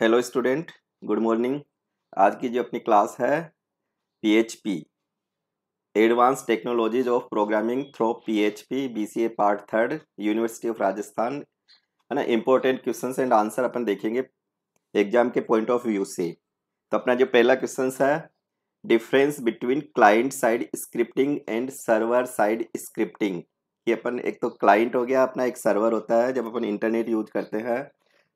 Hello student good morning आज की जो अपनी क्लास है PHP advance technologies of programming through PHP BCA part third university of Rajasthan है ना इम्पोर्टेंट क्वेश्चन एंड आंसर अपन देखेंगे एग्जाम के पॉइंट ऑफ व्यू से तो अपना जो पहला क्वेश्चन है difference between client side scripting and server side scripting ये अपन एक तो क्लाइंट हो गया अपना एक सर्वर होता है जब अपन इंटरनेट यूज करते हैं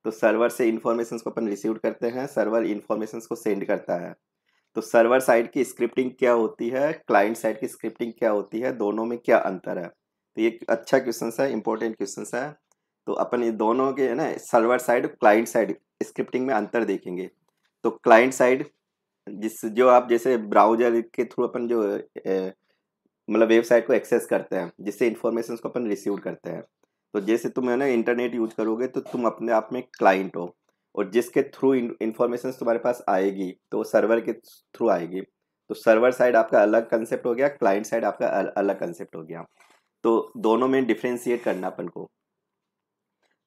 तो सर्वर से इन्फॉर्मेशन को अपन रिसीव करते हैं सर्वर इन्फॉर्मेशन को सेंड करता है तो सर्वर साइड की स्क्रिप्टिंग क्या होती है क्लाइंट साइड की स्क्रिप्टिंग क्या होती है दोनों में क्या अंतर है तो ये अच्छा क्वेश्चन है इंपॉर्टेंट क्वेश्चन है तो अपन ये दोनों के है ना server side client side scripting में अंतर देखेंगे तो क्लाइंट साइड जिस जो आप जैसे ब्राउजर के थ्रू अपन जो मतलब वेबसाइट को एक्सेस करते हैं जिससे इन्फॉर्मेशन को अपन रिसीव करते हैं तो जैसे तुम है ना इंटरनेट यूज करोगे तो तुम अपने आप में क्लाइंट हो और जिसके थ्रू इंफॉर्मेशन तुम्हारे पास आएगी तो वो सर्वर के थ्रू आएगी तो सर्वर साइड आपका अलग कंसेप्ट हो गया क्लाइंट साइड आपका अलग कंसेप्ट हो गया तो दोनों में डिफ्रेंशिएट करना अपन को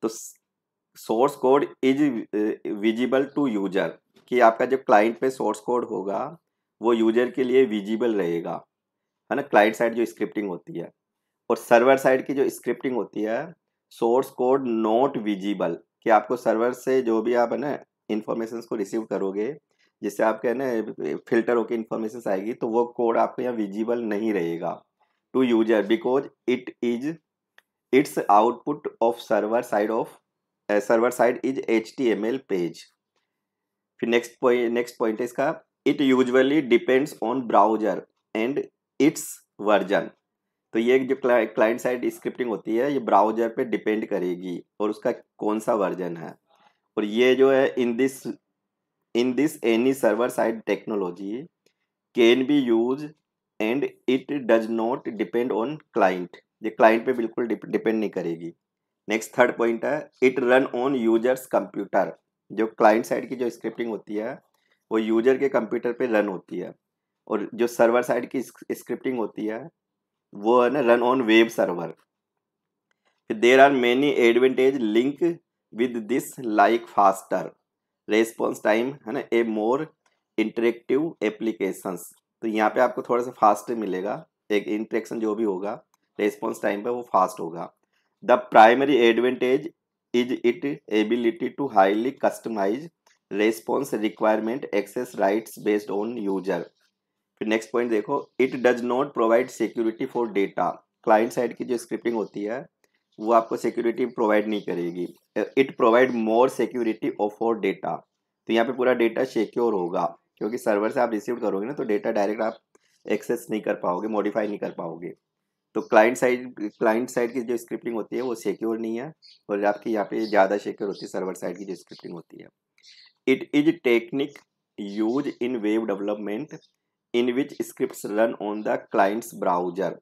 तो source code is visible to user कि आपका जो क्लाइंट पे सोर्स कोड होगा वो यूजर के लिए विजिबल रहेगा है ना क्लाइंट साइड जो स्क्रिप्टिंग होती है और सर्वर साइड की जो स्क्रिप्टिंग होती है सोर्स कोड नॉट विजिबल कि आपको सर्वर से जो भी आप है ना इन्फॉर्मेशन को रिसीव करोगे जिससे आपके है ना फिल्टर होकर इन्फॉर्मेशन आएगी तो वो कोड आपको यहाँ विजिबल नहीं रहेगा to user because it is it's output of server side of server side is H T M L page फिर नेक्स्ट पॉइंट नेक्स्ट पॉइंट है इसका it usually depends on browser and its version तो ये जो client side scripting होती है ये browser पे डिपेंड करेगी और उसका कौन सा वर्जन है और ये जो है in this in this any server side technology can be use and it does not depend on client ये क्लाइंट पे बिल्कुल डिपेंड नहीं करेगी नेक्स्ट थर्ड पॉइंट है it run on users computer जो क्लाइंट साइड की जो स्क्रिप्टिंग होती है वो यूजर के कंप्यूटर पे रन होती है और जो सर्वर साइड की स्क्रिप्टिंग होती है वो है ना run on web server there are many advantage link with this like faster response time है ना ए मोर इंटरेक्टिव एप्लीकेशंस तो यहाँ पे आपको थोड़ा सा फास्ट मिलेगा एक इंटरेक्शन जो भी होगा रेस्पॉन्स टाइम पे वो फास्ट होगा the primary advantage is it ability to highly customize response requirement access rights based on user फिर नेक्स्ट पॉइंट देखो it does not provide security for data client side की जो स्क्रिप्टिंग होती है वो आपको सिक्योरिटी प्रोवाइड नहीं करेगी it provide more security of for data तो यहाँ पे पूरा डेटा सिक्योर होगा क्योंकि सर्वर से आप रिसीव करोगे ना तो डेटा डायरेक्ट आप एक्सेस नहीं कर पाओगे मॉडिफाई नहीं कर पाओगे तो क्लाइंट साइड क्लाइंट साइड की जो स्क्रिप्टिंग होती है वो सिक्योर नहीं है और आपकी यहाँ पे ज़्यादा सिक्योर होती है सर्वर साइड की जो स्क्रिप्टिंग होती है it is technique use in web development in which script run on the clients browser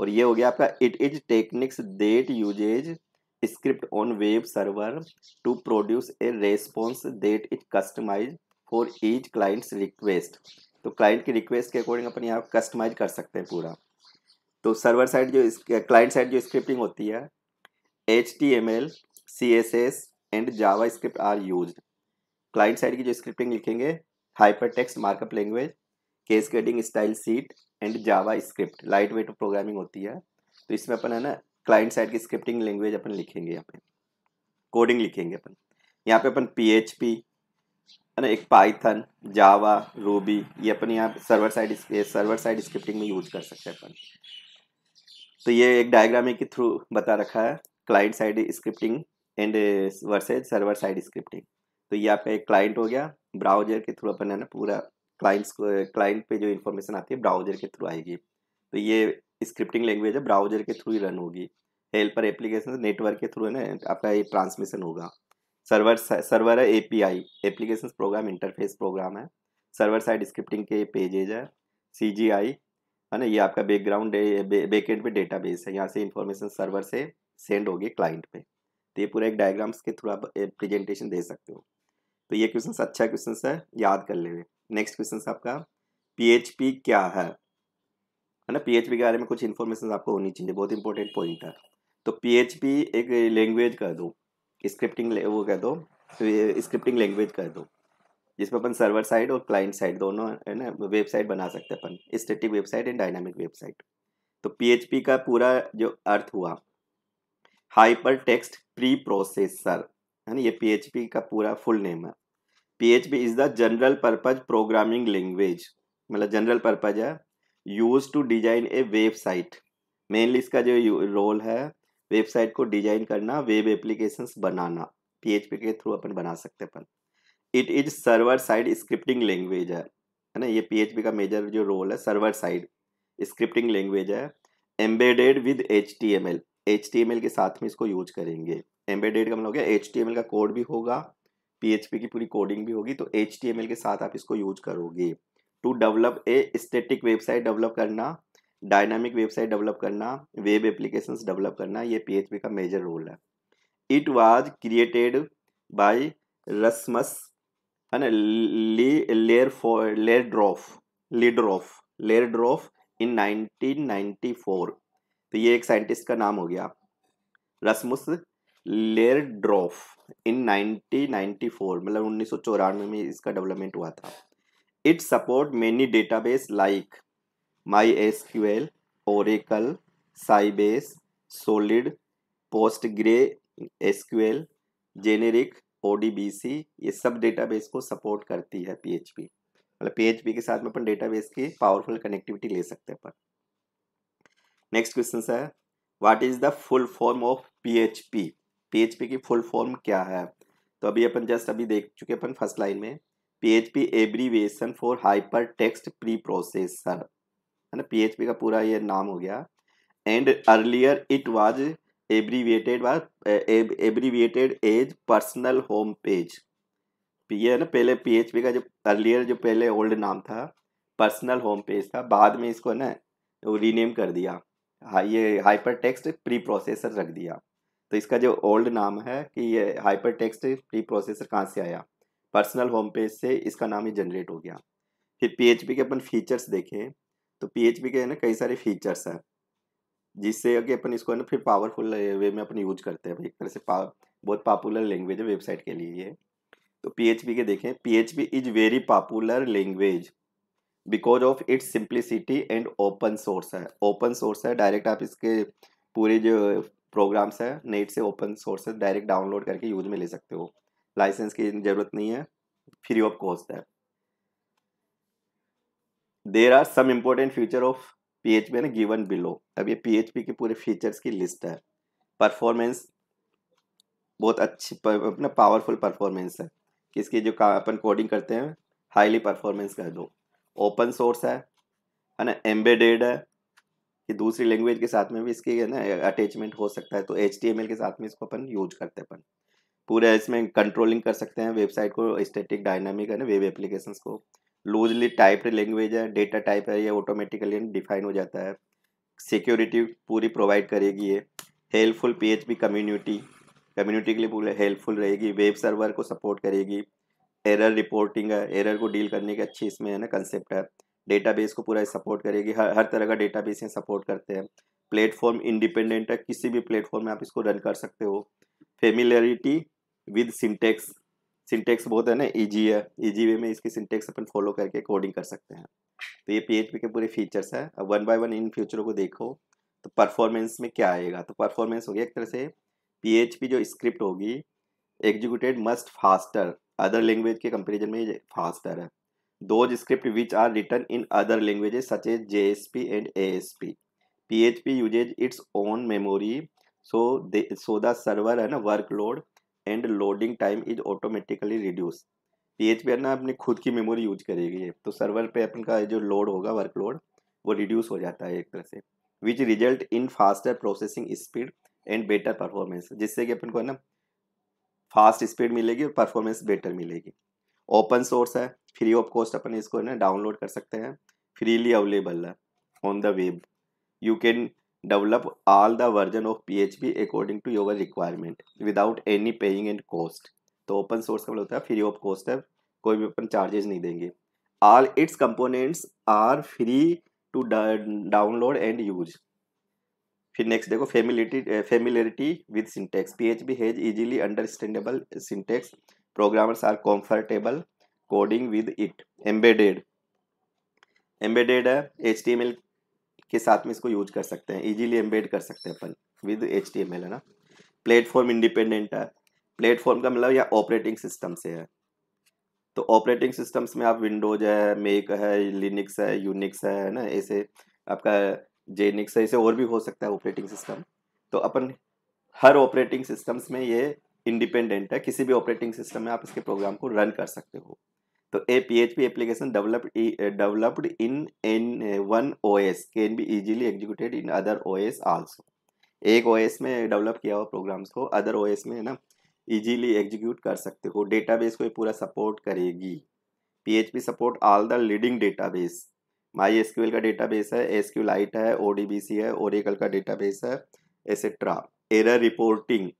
और ये हो गया आपका it is techniques that uses script on web server to produce a response that is customize for each clients request तो client की request के according अपन यहाँ कस्टमाइज कर सकते हैं पूरा तो सर्वर साइड जो क्लाइंट साइड जो स्क्रिप्टिंग होती है H T M L C S S and JavaScript are use client side की जो स्क्रिप्टिंग लिखेंगे hyper text markup language cascading style sheet and JavaScript light weight programming होती है तो इसमें अपन है ना क्लाइंट साइड की स्क्रिप्टिंग लैंग्वेज अपन लिखेंगे यहाँ पे कोडिंग लिखेंगे अपन यहाँ पे अपन पी एच पी है ना एक पाइथन जावा रूबी ये अपन यहाँ server side server side scripting में यूज कर सकते हैं अपन तो ये एक डायग्राम के थ्रू बता रखा है client side scripting and versus server side scripting तो यहाँ पे एक क्लाइंट हो गया ब्राउजर के थ्रू अपन है ना पूरा क्लाइंट्स क्लाइंट पे जो इन्फॉर्मेशन आती है ब्राउजर के थ्रू आएगी तो ये स्क्रिप्टिंग लैंग्वेज है ब्राउजर के थ्रू ही रन होगी हेल्पर एप्लीकेशन नेटवर्क के थ्रू है ना आपका ये ट्रांसमिशन होगा सर्वर सर्वर है A P I application program interface program है सर्वर साइड स्क्रिप्टिंग के पेजेज है सी जी आई है ना ये आपका बैकग्राउंड बैकेंड पे डेटा बेस है यहाँ से इंफॉर्मेशन सर्वर से सेंड होगी क्लाइंट पे तो ये पूरा एक डायग्राम्स के थ्रू आप प्रेजेंटेशन दे सकते हो तो ये क्वेश्चन अच्छा क्वेश्चन है याद कर लेवे नेक्स्ट क्वेश्चन आपका पीएचपी क्या है है ना पीएचपी के बारे में कुछ इन्फॉर्मेशन आपको होनी चाहिए बहुत इंपॉर्टेंट पॉइंट है तो पीएचपी एक लैंग्वेज कह दो स्क्रिप्टिंग वो कह दो स्क्रिप्टिंग तो लैंग्वेज कह दो जिसमें अपन सर्वर साइड और क्लाइंट साइड दोनों है ना वेबसाइट बना सकते हैं अपन static website and dynamic website तो पीएचपी का पूरा जो अर्थ हुआ हाइपर टेक्स्ट प्री प्रोसेसर है ना ये पीएचपी का पूरा फुल नेम है PHP is the general purpose programming language मतलब जनरल पर्पज है use to design a website mainly इसका जो रोल है वेबसाइट को डिजाइन करना वेब एप्लीकेशंस बनाना पीएचपी के थ्रू अपन बना सकते अपन it is server side scripting language है है ना ये पी का मेजर जो रोल है सर्वर साइड स्क्रिप्टिंग लैंग्वेज है embedded with H T M L H T M L के साथ में इसको यूज करेंगे एम्बेडेड का मतलब एच टी एम एल का कोड भी होगा पीएचपी की पूरी कोडिंग भी होगी तो एच के साथ आप इसको यूज करोगे to develop a static website develop करना डायनामिक वेबसाइट डेवलप करना वेब एप्लीकेशंस डेवलप करना ये पीएचपी का मेजर रोल है it was created by Rasmus है ना ली लेयर लेर ड्रॉफ लीड्रॉफ लेर ड्रॉफ इन 1994 तो ये एक साइंटिस्ट का नाम हो गया रसमुस लेर ड्रॉफ इन 1994 मतलब उन्नीस में इसका डेवलपमेंट हुआ था it support many database like my S Q L Oracle Sybase solid PostgreSQL S Q L generic O ये सब डेटाबेस को सपोर्ट करती है पी एच पी मतलब पी एच पी के साथ में अपन डेटाबेस की पावरफुल कनेक्टिविटी ले सकते हैं अपन next question sir what is the full form of P H P P की फुल फॉर्म क्या है तो अभी अपन जस्ट अभी देख चुके अपन फर्स्ट लाइन में P abbreviation for hyper text preprocessor है ना पीएचपी का पूरा ये नाम हो गया and earlier it was abbreviated abbreviated as personal home page ये है ना पहले पी का जो अर्लियर जो पहले ओल्ड नाम था पर्सनल होम पेज था बाद में इसको ना रीनेम कर दिया ये हाइपर टेक्स्ट प्री प्रोसेसर रख दिया तो इसका जो ओल्ड नाम है कि ये हाइपर टेक्स्ट प्री प्रोसेसर कहाँ से आया पर्सनल होम पेज से इसका नाम ही जनरेट हो गया फिर पी के अपन फीचर्स देखें तो पी के ना कई सारे फीचर्स हैं जिससे कि अपन इसको है ना फिर पावरफुल वे में अपन यूज करते हैं एक तरह से पा, बहुत पॉपुलर लैंग्वेज है वेबसाइट के लिए ये तो पी के देखें P is very popular language because of its simplicity and open source है ओपन सोर्स है डायरेक्ट आप इसके पूरे जो प्रोग्राम्स है नेट से ओपन सोर्स है डायरेक्ट डाउनलोड करके यूज में ले सकते हो लाइसेंस की जरूरत नहीं है फ्री ऑफ कॉस्ट है there are some important feature of P H P an given below अब ये पी एच पी के पूरे फीचर्स की लिस्ट है परफॉर्मेंस बहुत अच्छी अपना पावरफुल परफॉर्मेंस है कि इसकी जो अपन कोडिंग करते हैं हाईली परफॉर्मेंस कर दो ओपन सोर्स है है ना एम्बेडेड है कि दूसरी लैंग्वेज के साथ में भी इसकी है ना अटैचमेंट हो सकता है तो एच के साथ में इसको अपन यूज करते हैं अपन पूरा इसमें कंट्रोलिंग कर सकते हैं वेबसाइट को स्टेटिक डायनामिक है ना वेब एप्लीकेशन को लूजली टाइप्ड लैंग्वेज है डेटा टाइप है ये ऑटोमेटिकली डिफाइन हो जाता है सिक्योरिटी पूरी प्रोवाइड करेगी ये हेल्पफुल पीएचपी कम्युनिटी कम्युनिटी के लिए पूरी हेल्पफुल रहेगी वेब सर्वर को सपोर्ट करेगी एरर रिपोर्टिंग है एरर को डील करने के अच्छे इसमें है ना कंसेप्ट है डेटाबेस को पूरा सपोर्ट करेगी हर हर तरह का डेटाबेस यहाँ सपोर्ट करते हैं प्लेटफॉर्म इंडिपेंडेंट है किसी भी प्लेटफॉर्म में आप इसको रन कर सकते हो फेमिलरिटी विद सिंटेक्स सिंटेक्स बहुत है ना ईजी है ईजी वे में इसकी सिंटेक्स अपन फॉलो करके कोडिंग कर सकते हैं तो ये पी के पूरे फीचर्स हैं अब वन बाय वन इन फ्यूचरों को देखो तो परफॉर्मेंस में क्या आएगा तो परफॉर्मेंस होगी एक तरह से पी जो स्क्रिप्ट होगी executed must faster other language के कंपेरिजन में फास्टर है those scripts which are written in other languages such as JSP and ASP. PHP uses its own memory, so they, so the server है ना workload and loading time is automatically reduced. PHP है ना अपनी खुद की memory use करेगी तो server पे अपन का जो लोड होगा वर्कलोड वो रिड्यूस हो जाता है एक तरह से which result in faster processing speed and better performance जिससे कि अपन को है ना फास्ट स्पीड मिलेगी और परफॉर्मेंस बेटर मिलेगी ओपन सोर्स है फ्री ऑफ कॉस्ट अपन इसको ना डाउनलोड कर सकते हैं फ्रीली अवेलेबल है on the web you can the version of P H B according to your requirement without any paying and cost तो ओपन सोर्स का मतलब होता है फ्री ऑफ कॉस्ट है कोई भी अपन चार्जेस नहीं देंगे all its components are free to download and use फिर नेक्स्ट देखो familiarity familiarity with syntax P H P has easily understandable syntax programmers are comfortable coding with it embedded embedded है html के साथ में इसको use कर सकते हैं इजीली एम्बेड कर सकते हैं अपन with H T M L है ना प्लेटफॉर्म इंडिपेंडेंट है प्लेटफॉर्म का मतलब यहाँ ऑपरेटिंग सिस्टम से है तो ऑपरेटिंग सिस्टम्स में आप विंडोज है मेक है लिनिक्स है यूनिक्स है ना ऐसे आपका जेनिक्स है ऐसे और भी हो सकता है ऑपरेटिंग सिस्टम तो अपन हर ऑपरेटिंग सिस्टम्स में ये इंडिपेंडेंट है किसी भी ऑपरेटिंग सिस्टम में आप इसके प्रोग्राम को रन कर सकते हो तो a P H P application developed developed in an one O S can be easily executed in other O S also एक ओ एस में डेवलप किया हुआ प्रोग्राम्स को अदर ओ एस में ना इजीली एग्जीक्यूट कर सकते हो डेटा बेस को ये पूरा सपोर्ट करेगी P H P support all the leading database my S Q L का बेस है एस क्यू लाइट है ओ डी बी सी है ओरिकल का डेटा बेस है etcetera error reporting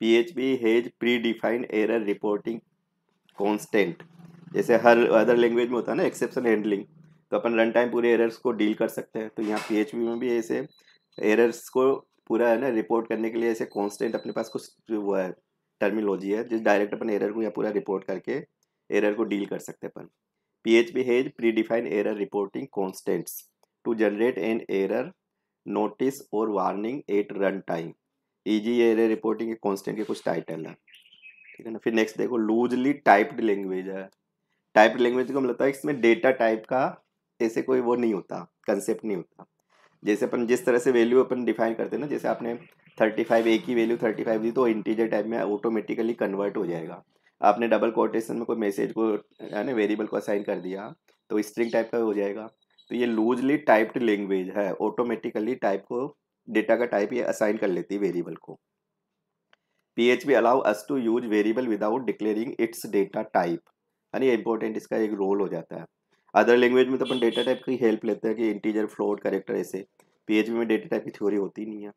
PHP has predefined error reporting constant जैसे हर other language में होता है ना एक्सेप्शन हैंडलिंग तो अपन रन टाइम पूरे एरर्स को डील कर सकते हैं तो यहाँ पीएचपी में भी ऐसे एरर्स को पूरा है ना रिपोर्ट करने के लिए ऐसे कॉन्स्टेंट अपने पास कुछ वो है टर्मिनोलॉजी है जिस डायरेक्ट अपन एरर को यहाँ पूरा रिपोर्ट करके एरर को डील कर सकते हैं अपन P H P has predefined error reporting constants to generate an error notice और warning at run time easy error reporting के कॉन्स्टेंट के कुछ टाइटल है ठीक है ना फिर नेक्स्ट देखो लूजली टाइप्ड लैंग्वेज है टाइप्ड लैंग्वेज को मतलब इसमें डेटा टाइप का ऐसे कोई वो नहीं होता कंसेप्ट नहीं होता जैसे अपन जिस तरह से वैल्यू अपन डिफाइन करते हैं ना जैसे आपने थर्टी फाइव ए की वैल्यू थर्टी फाइव दी तो इंटीजर टाइप में ऑटोमेटिकली कन्वर्ट हो जाएगा आपने डबल कोटेशन में कोई मैसेज को यानी वेरिएबल को असाइन कर दिया तो स्ट्रिंग टाइप का हो जाएगा तो ये लूजली टाइप्ड लैंग्वेज है ऑटोमेटिकली टाइप को डेटा का टाइप ये असाइन कर लेती है वेरिएबल को P H P allow us to use variable without declaring its data type है यानी इंपॉर्टेंट इसका एक रोल हो जाता है अदर लैंग्वेज में तो अपन डेटा टाइप की हेल्प लेते हैं कि इंटीजर फ्लोट करेक्टर ऐसे पी एच बी में डेटा टाइप की थ्योरी होती नहीं है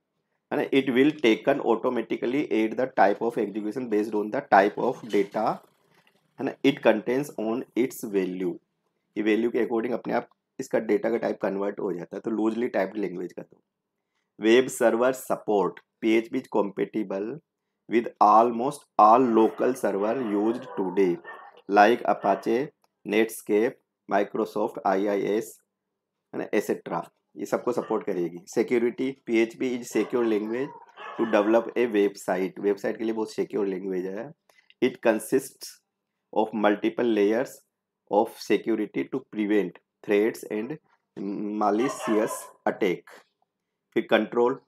है ना it will taken automatically at the type of execution based on the type of data है ना it contains on its value ये वैल्यू के अकॉर्डिंग अपने आप इसका डेटा का टाइप कन्वर्ट हो जाता है तो लूजली टाइप लैंग्वेज का तो web server support php is compatible with almost all local server used today like Apache Netscape Microsoft I I S है एसेट्रा ये सबको सपोर्ट करेगी security P H P is secure language to develop a website website के लिए बहुत secure language है it consist of multiple layers of security to prevent threads and malicious attack फिर control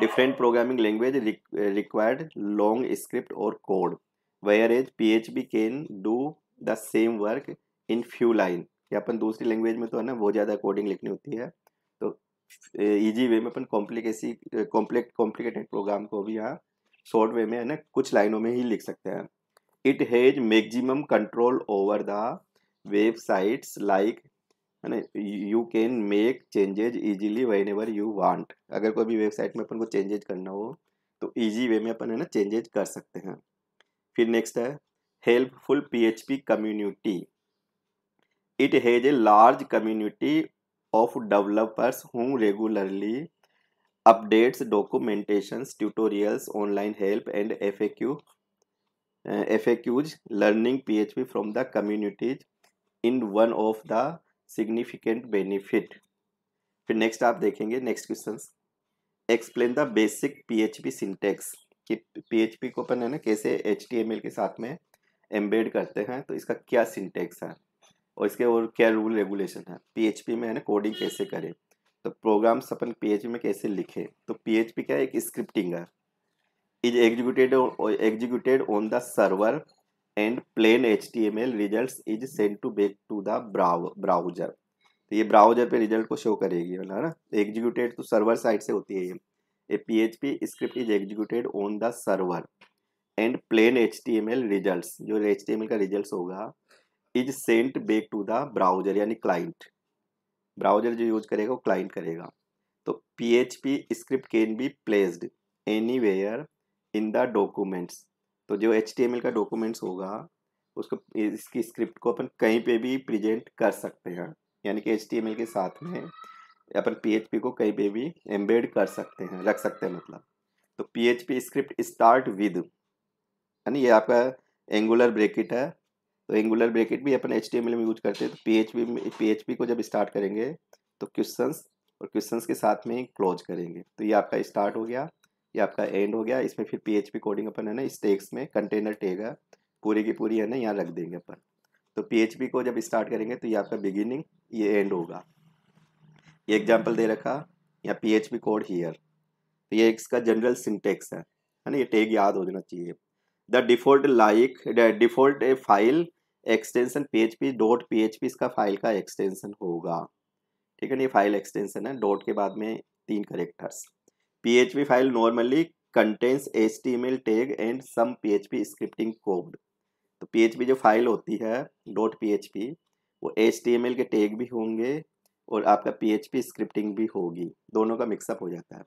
different programming language required long script और code whereas P H P can do the same work in few line या अपन दूसरी language में तो है ना बहुत ज़्यादा कोडिंग लिखनी होती है तो ईजी वे में अपन कॉम्प्लिकेसी कॉम्प्लेक्ट कॉम्प्लिकेटेड प्रोग्राम को भी यहाँ शॉर्ट वे में है ना कुछ लाइनों में ही लिख सकते हैं it has maximum control over the websites like है ना you can make changes easily whenever you want अगर कोई भी वेबसाइट में अपन को चेंजेज करना हो तो इजी वे में अपन है ना चेंजेज कर सकते हैं फिर नेक्स्ट है helpful PHP community it has a large community of developers who regularly updates documentation tutorials online help and F A Q F A Qs learning P H P from the communities in one of the significant benefit फिर next आप देखेंगे next question explain the basic PHP syntax कि PHP को अपन है ना कैसे H के साथ में एम्बेड करते हैं तो इसका क्या सिंटेक्स है और इसके और क्या रूल रेगुलेशन है पीएचपी में है ना कोडिंग कैसे करें तो प्रोग्राम्स अपन पीएचपी में कैसे लिखें तो पीएचपी क्या है एक स्क्रिप्टिंग है is executed executed on the server and plain H T M L result is send to back to the browser तो ये ब्राउजर पे रिजल्ट को शो करेगी है ना एग्जीक्यूटेड तो सर्वर साइड से होती है ये a P H P script is executed on the server and plain H T M L result जो एच टी एम एल का रिजल्ट होगा is sent back to the browser यानी client browser जो use करेगा वो client करेगा तो P H P script can be placed anywhere in the documents तो जो एच का डॉक्यूमेंट्स होगा उसको इसकी स्क्रिप्ट को अपन कहीं पे भी प्रेजेंट कर सकते हैं यानी कि एच के साथ में अपन पी को कहीं पे भी एम्बेड कर सकते हैं रख सकते हैं मतलब तो पी स्क्रिप्ट स्टार्ट विद यानी ये आपका एंगुलर ब्रेकेट है तो एंगुलर ब्रेकेट भी अपन एच में यूज करते हैं तो पी एच को जब स्टार्ट करेंगे तो क्वेश्चन और क्वेश्चन के साथ में क्लोज करेंगे तो ये आपका स्टार्ट हो गया ये आपका एंड हो गया इसमें फिर पीएचपी कोडिंग अपन है ना इस टेक्स में कंटेनर टेग है पूरी की पूरी है ना यहाँ रख देंगे अपन तो पीएचपी को जब स्टार्ट करेंगे तो ये आपका बिगिनिंग ये एंड होगा ये एग्जाम्पल दे रखा या पी कोड हीयर तो ये इसका जनरल सिंटेक्स है है ना ये टेग याद हो जाना चाहिए the default like default file extension P dot P इसका फाइल का एक्सटेंशन होगा ठीक है ना ये फाइल एक्सटेंशन है डॉट के बाद में तीन characters PHP file normally contains HTML tag and some PHP scripting code. तो PHP जो फाइल होती है डॉट .php वो HTML के टैग भी होंगे और आपका PHP स्क्रिप्टिंग भी होगी दोनों का मिक्सअप हो जाता है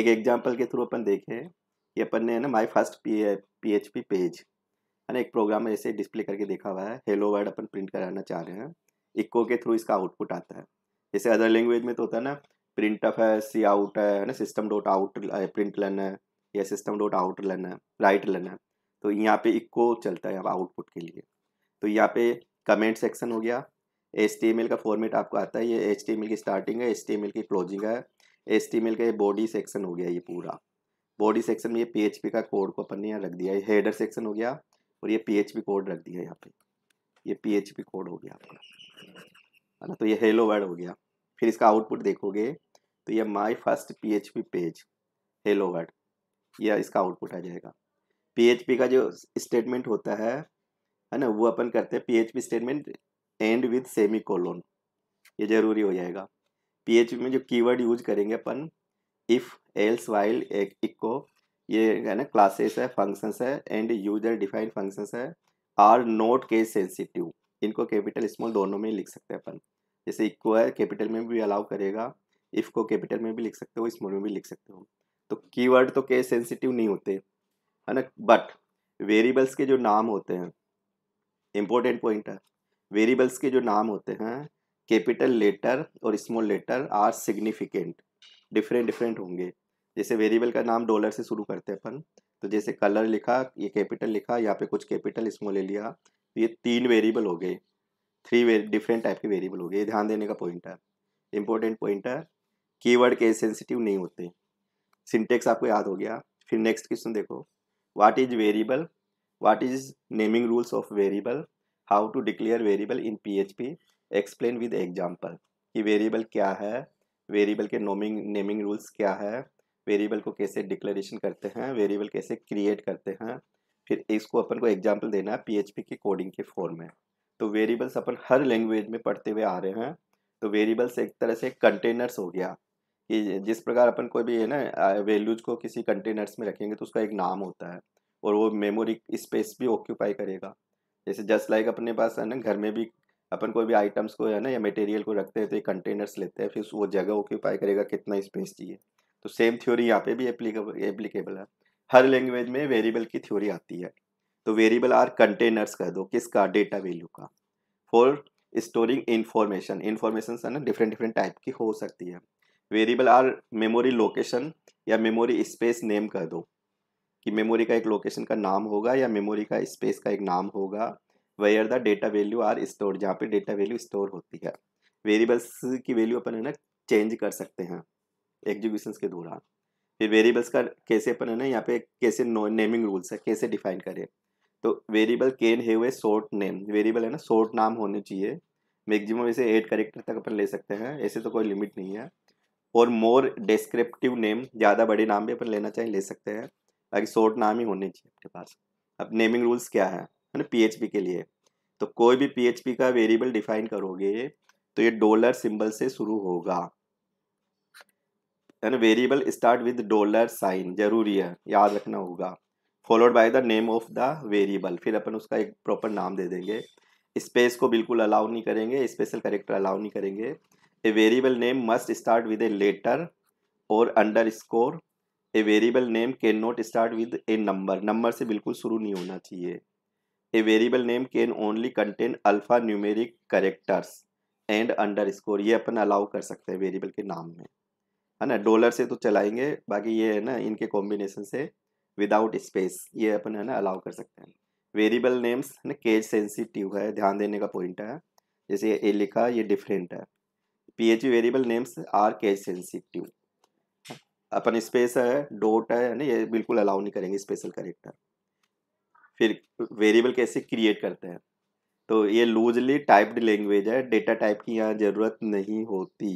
एक एग्जांपल के थ्रू अपन देखें कि अपन ने है ना my first P H P page है ना एक प्रोग्राम में ऐसे डिस्प्ले करके देखा हुआ है हेलो वर्ड अपन प्रिंट कराना चाह रहे हैं इक्को के थ्रू इसका आउटपुट आता है जैसे अदर लैंग्वेज में तो होता है ना प्रिंट अप है सी आउट है है ना सिस्टम डॉट आउट प्रिंट लेना है या सिस्टम डॉट आउट लेना है राइट लेना है तो यहाँ पे इक्को चलता है आउटपुट के लिए तो यहाँ पे कमेंट सेक्शन हो गया एच का फॉर्मेट आपको आता है ये एच की स्टार्टिंग है एच की क्लोजिंग है एच का ये बॉडी सेक्शन हो गया ये पूरा बॉडी सेक्शन में ये पी का कोड को अपन ने यहाँ रख दिया है हेडर सेक्शन हो गया और ये पी कोड रख दिया यहाँ पे ये पी कोड हो गया आपका है ना तो ये हेलो वर्ड हो गया फिर इसका आउटपुट देखोगे तो ये my first P H P page hello world यह इसका आउटपुट आ जाएगा पी का जो स्टेटमेंट होता है है ना वो अपन करते हैं P statement end with semicolon ये ज़रूरी हो जाएगा पी में जो कीवर्ड यूज करेंगे अपन इफ़ एल्स वाइल इको ये है ना क्लासेस है फंक्शंस है एंड यूजर डिफाइंड फंक्शंस है आर नोट केस सेंसिटिव इनको कैपिटल स्मॉल दोनों में लिख सकते हैं अपन जैसे इक्को है कैपिटल में भी अलाउ करेगा इफ़ को कैपिटल में भी लिख सकते हो स्मॉल में भी लिख सकते हो तो कीवर्ड तो के सेंसिटिव नहीं होते है ना बट वेरिएबल्स के जो नाम होते हैं इम्पोर्टेंट पॉइंट है वेरिएबल्स के जो नाम होते हैं कैपिटल लेटर और small letter are significant different different होंगे जैसे वेरिएबल का नाम डॉलर से शुरू करते हैं अपन तो जैसे कलर लिखा ये कैपिटल लिखा यहाँ पे कुछ कैपिटल स्मॉल ले लिया तो ये तीन वेरिएबल हो गए थ्री डिफरेंट टाइप के वेरिएबल हो गए ये ध्यान देने का पॉइंट है इंपॉर्टेंट पॉइंट है की वर्ड सेंसिटिव नहीं होते सिंटेक्स आपको याद हो गया फिर नेक्स्ट क्वेश्चन देखो what is variable what is naming rules of variable how to declare variable in P H P explain with example कि वेरिएबल क्या है वेरिएबल के नोमिंग नेमिंग रूल्स क्या है वेरिएबल को कैसे डिक्लेरेशन करते हैं वेरिएबल कैसे क्रिएट करते हैं फिर इसको अपन को एग्जाम्पल देना है पी एच पी के कोडिंग के फॉर्म में तो वेरिएबल्स अपन हर लैंग्वेज में पढ़ते हुए आ रहे हैं तो वेरिएबल्स एक तरह से कंटेनर्स हो गया कि जिस प्रकार अपन कोई भी है ना वैल्यूज को किसी कंटेनर्स में रखेंगे तो उसका एक नाम होता है और वो मेमोरी स्पेस भी ऑक्यूपाई करेगा जैसे जस्ट लाइक अपने पास है ना घर में भी अपन कोई भी आइटम्स को है ना या मटेरियल को रखते हैं तो एक कंटेनर्स लेते हैं फिर वो जगह ऑक्यूपाई करेगा कितना स्पेस चाहिए तो सेम थ्योरी यहाँ पे भी एप्लीकेबल है हर लैंग्वेज में वेरिएबल की थ्योरी आती है तो वेरिएबल आर कंटेनर्स कह दो किसका डेटा वैल्यू का फॉर स्टोरिंग इन्फॉर्मेशन इंफॉर्मेशन है ना डिफरेंट डिफरेंट टाइप की हो सकती है वेरिएबल आर मेमोरी लोकेशन या मेमोरी स्पेस नेम कह दो कि मेमोरी का एक लोकेशन का नाम होगा या मेमोरी का स्पेस का एक नाम होगा where the data value are store जहाँ पे डेटा वैल्यू स्टोर होती है वेरिएबल्स की वैल्यू अपन है ना चेंज कर सकते हैं एग्जीक्यूशन के दौरान फिर वेरिएबल्स का कैसे अपन है ना यहाँ पे कैसे नेमिंग रूल्स है कैसे डिफाइन करें तो वेरिएबल केन है हुए शॉर्ट नेम वेरिएबल है ना शॉर्ट नाम होने चाहिए मैक्सिमम इसे एट करेक्टर तक अपन ले सकते हैं ऐसे तो कोई लिमिट नहीं है और मोर डिस्क्रिप्टिव नेम ज़्यादा बड़े नाम भी अपन लेना चाहिए ले सकते हैं ताकि शॉर्ट नाम ही होने चाहिए आपके पास अब नेमिंग रूल्स क्या है ना पी के लिए तो कोई भी पी का वेरिएबल डिफाइन करोगे तो ये डॉलर सिंबल से शुरू होगा है ना variable start with dollar sign जरूरी है याद रखना होगा followed by the name of the variable फिर अपन उसका एक प्रॉपर नाम दे देंगे स्पेस को बिल्कुल अलाउ नहीं करेंगे स्पेशल करेक्टर अलाउ नहीं करेंगे a variable name must start with a letter और underscore a variable name can not start with a number number से बिल्कुल शुरू नहीं होना चाहिए a variable name can only contain alphanumeric characters and underscore ये अपन allow कर सकते हैं वेरिएबल के नाम में है ना डॉलर से तो चलाएंगे बाकी ये है ना इनके कॉम्बिनेशन से विदाउट स्पेस ये अपन है ना अलाउ कर सकते हैं वेरिएबल नेम्स है ना केज सेंसिटिव है ध्यान देने का पॉइंट है जैसे ये लिखा ये डिफरेंट है P P H variable names are case sensitive अपन स्पेस है डोट है ना ये बिल्कुल अलाउ नहीं करेंगे स्पेशल करेक्टर फिर वेरिएबल कैसे क्रिएट करते हैं तो ये लूजली टाइप्ड लैंग्वेज है डेटा टाइप की यहाँ ज़रूरत नहीं होती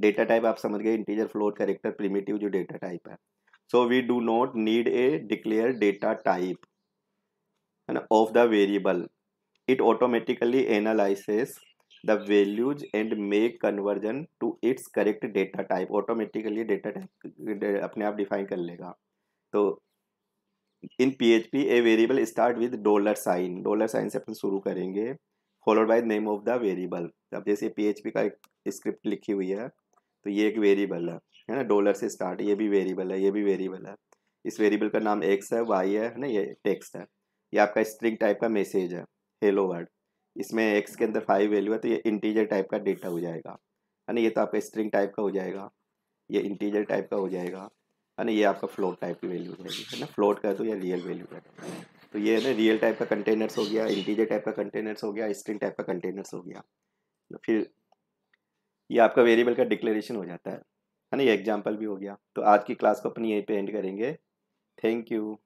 डेटा टाइप आप समझ गए इंटीजर फ्लोट करेक्टर प्रिमिटिव जो डेटा टाइप है so we do not need a declare data type and of the variable it automatically analyzes the values and make conversion to its correct data type automatically data type apne aap define kar lega तो in php a variable start with dollar sign dollar sign se sign shuru karenge followed by name of the variable ab jaise php ka P H P का एक script लिखी हुई है तो है ना dollar से स्टार्ट ये भी वेरिएबल है ये भी वेरिएबल है इस वेरिएबल का नाम एक्स है वाई है ना ये टेक्स्ट है ये आपका स्ट्रिंग टाइप का मैसेज है हेलो वर्ड इसमें एक्स के अंदर फाइव वैल्यू है तो ये इंटीजर टाइप का डेटा हो जाएगा है ना ये तो आपका स्ट्रिंग टाइप का हो जाएगा ये इंटीजर टाइप का हो जाएगा है ना ये आपका फ्लोट टाइप की वैल्यू रहेगी है ना फ्लोट का तो या रियल वैल्यू का तो ये है ना रियल टाइप का कंटेनर्स हो गया इंटीजर टाइप का कंटेनर्स हो गया स्ट्रिंग टाइप का कंटेनर्स हो गया तो फिर ये आपका वेरिएबल का डिक्लेरेशन हो जाता है है ना ये एग्जाम्पल भी हो गया तो आज की क्लास को अपनी यहीं पे एंड करेंगे थैंक यू